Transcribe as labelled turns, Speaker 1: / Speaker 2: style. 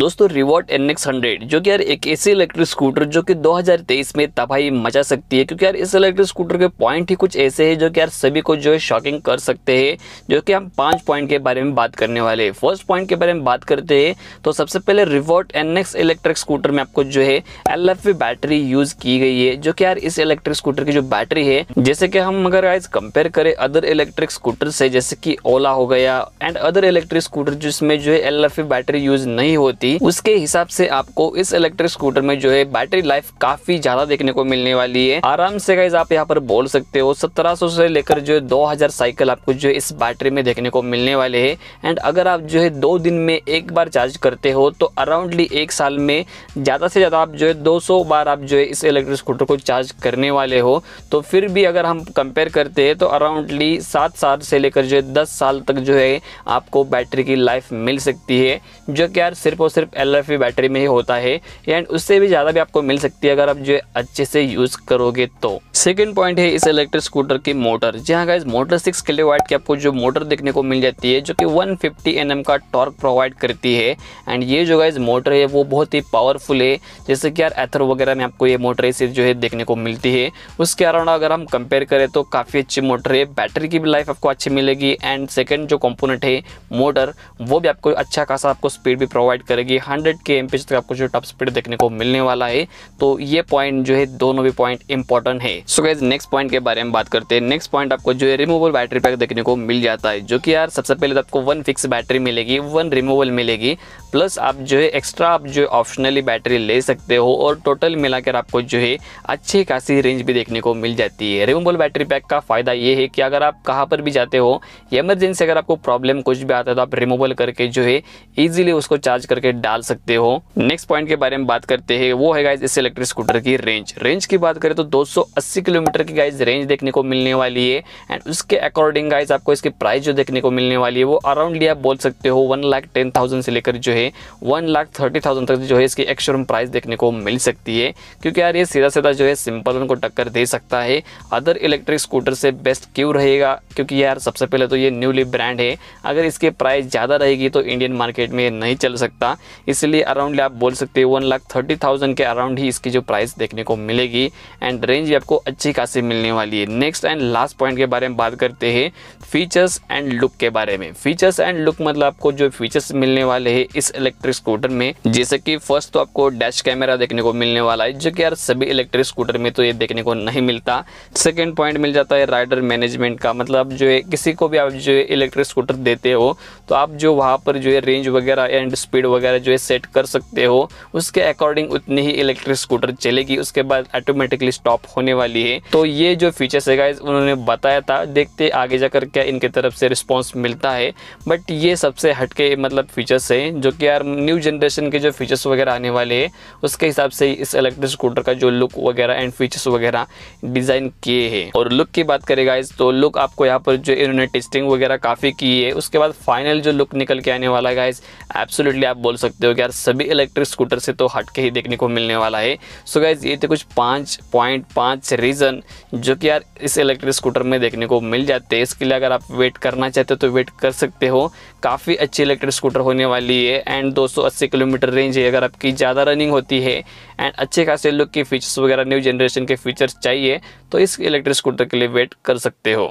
Speaker 1: दोस्तों रिवॉर्ट N x hundred जो कि यार एक ऐसी इलेक्ट्रिक स्कूटर जो कि 2023 में तबाही मचा सकती है क्योंकि यार इस इलेक्ट्रिक स्कूटर के पॉइंट ही कुछ ऐसे हैं जो कि यार सभी को जो है शॉकिंग कर सकते हैं जो कि हम पांच पॉइंट के बारे में बात करने वाले हैं फर्स्ट पॉइंट के बारे में बात करते हैं तो सबसे पहले रिवॉर्ट एन इलेक्ट्रिक स्कूटर में आपको जो है एल बैटरी यूज की गई है जो कि यार इस इलेक्ट्रिक स्कूटर की जो बैटरी है जैसे कि हम अगर आज कंपेयर करें अदर इलेक्ट्रिक स्कूटर से जैसे कि ओला हो गया एंड अदर इलेक्ट्रिक स्कूटर जिसमें जो है एल बैटरी यूज नहीं होती होगी उसके हिसाब से आपको इस इलेक्ट्रिक स्कूटर में जो है बैटरी लाइफ काफी ज्यादा देखने को मिलने वाली है आराम से गाइज आप यहाँ पर बोल सकते हो 1700 से लेकर जो है 2000 साइकिल आपको जो है इस बैटरी में देखने को मिलने वाले है एंड अगर आप जो है दो दिन में एक बार चार्ज करते हो तो अराउंडली एक साल में ज़्यादा से ज़्यादा आप जो है दो बार आप जो है इस इलेक्ट्रिक स्कूटर को चार्ज करने वाले हो तो फिर भी अगर हम कंपेयर करते हैं तो अराउंडली सात साल से लेकर जो है दस साल तक जो है आपको बैटरी की लाइफ मिल सकती है जो कि यार सिर्फ और सिर्फ सिर्फ एल बैटरी में ही होता है एंड उससे भी ज़्यादा भी आपको मिल सकती है अगर आप जो अच्छे से यूज़ करोगे तो सेकेंड पॉइंट है इस इलेक्ट्रिक स्कूटर की मोटर जी हाँ इस मोटर सिक्स किलो वाइट की आपको जो मोटर देखने को मिल जाती है जो कि 150 फिफ्टी का टॉर्क प्रोवाइड करती है एंड ये जो गाइज मोटर है वो बहुत ही पावरफुल है जैसे कि यार एथर वगैरह में आपको ये मोटर सिर्फ जो है देखने को मिलती है उसके अराउंड अगर हम कंपेयर करें तो काफ़ी अच्छी मोटर है बैटरी की भी लाइफ आपको अच्छी मिलेगी एंड सेकेंड जो कॉम्पोनेंट है मोटर वो भी आपको अच्छा खासा आपको स्पीड भी प्रोवाइड करेगी जाएगी हंड्रेड के एम तक आपको जो टॉप स्पीड देखने को मिलने वाला है तो ये पॉइंट जो है दोनों भी पॉइंट इंपॉर्टेंट है सो गैस नेक्स्ट पॉइंट के बारे में बात करते हैं नेक्स्ट पॉइंट आपको जो है रिमूवल बैटरी पैक देखने को मिल जाता है जो कि यार सबसे पहले तो आपको वन फिक्स बैटरी मिलेगी वन रिमूवल मिलेगी प्लस आप जो है एक्स्ट्रा आप जो ऑप्शनली बैटरी ले सकते हो और टोटल मिलाकर आपको जो है अच्छी खासी रेंज भी देखने को मिल जाती है रिमूवल बैटरी पैक का फ़ायदा ये है कि अगर आप कहाँ पर भी जाते हो एमरजेंसी अगर आपको प्रॉब्लम कुछ भी आता है तो आप रिमूवल करके जो है इजीली उसको चार्ज करके डाल सकते हो नेक्स्ट पॉइंट के बारे में बात करते हैं वो है गाइज इस इलेक्ट्रिक स्कूटर की रेंज रेंज की बात करें तो 280 किलोमीटर की गाइज रेंज देखने को मिलने वाली है एंड उसके अकॉर्डिंग गाइज आपको इसकी प्राइस जो देखने को मिलने वाली है वो अराउंडली आप बोल सकते हो वन लाख टेन थाउजेंड से लेकर जो है वन लाख थर्टी थाउजेंड तक जो है इसकी एक्शोरूम प्राइस देखने को मिल सकती है क्योंकि यार ये सीधा सीधा जो है सिंपल उनको टक्कर दे सकता है अदर इलेक्ट्रिक स्कूटर से बेस्ट क्यों रहेगा क्योंकि यार सबसे पहले तो ये न्यूली ब्रांड है अगर इसकी प्राइस ज़्यादा रहेगी तो इंडियन मार्केट में नहीं चल सकता इसलिए अराउंडली आप बोल सकते हैं वन लाख थर्टी थाउजेंड के अराउंड ही इसकी जो प्राइस देखने को मिलेगी एंड रेंज भी आपको अच्छी खासी मिलने वाली है नेक्स्ट एंड लास्ट पॉइंट के बारे में बात करते हैं फीचर्स एंड लुक के बारे में फीचर्स एंड लुक मतलब आपको जो फीचर्स मिलने वाले हैं इस इलेक्ट्रिक स्कूटर में जैसे कि फर्स्ट तो आपको डैश कैमरा देखने को मिलने वाला है जो कि यार सभी इलेक्ट्रिक स्कूटर में तो ये देखने को नहीं मिलता सेकेंड पॉइंट मिल जाता है राइडर मैनेजमेंट का मतलब जो है किसी को भी आप जो इलेक्ट्रिक स्कूटर देते हो तो आप जो वहाँ पर जो है रेंज वगैरह एंड स्पीड वगैरह वगैरह जो है सेट कर सकते हो उसके अकॉर्डिंग उतनी ही इलेक्ट्रिक स्कूटर चलेगी उसके बाद ऑटोमेटिकली स्टॉप होने वाली है तो ये जो फीचर्स है गाइज उन्होंने बताया था देखते आगे जाकर क्या इनके तरफ से रिस्पॉन्स मिलता है बट ये सबसे हटके मतलब फीचर्स हैं जो कि यार न्यू जनरेशन के जो फीचर्स वगैरह आने वाले हैं उसके हिसाब से इस इलेक्ट्रिक स्कूटर का जो लुक वगैरह एंड फीचर्स वगैरह डिज़ाइन किए हैं और लुक की बात करें गाइज तो लुक आपको यहाँ पर जो इन्होंने टेस्टिंग वगैरह काफ़ी की है उसके बाद फाइनल जो लुक निकल के आने वाला है गाइज एब्सोल्युटली आप बोल सकते हो यार सभी इलेक्ट्रिक स्कूटर से तो हटके ही देखने को मिलने वाला है सो गाइज ये थे कुछ पाँच पॉइंट पाँच रीज़न जो कि यार इस इलेक्ट्रिक स्कूटर में देखने को मिल जाते हैं इसके लिए अगर आप वेट करना चाहते हो तो वेट कर सकते हो काफ़ी अच्छी इलेक्ट्रिक स्कूटर होने वाली है एंड 280 किलोमीटर रेंज है अगर आपकी ज़्यादा रनिंग होती है एंड अच्छे खासे लुक के फीचर्स वगैरह न्यू जनरेशन के फीचर्स चाहिए तो इस इलेक्ट्रिक स्कूटर के लिए वेट कर सकते हो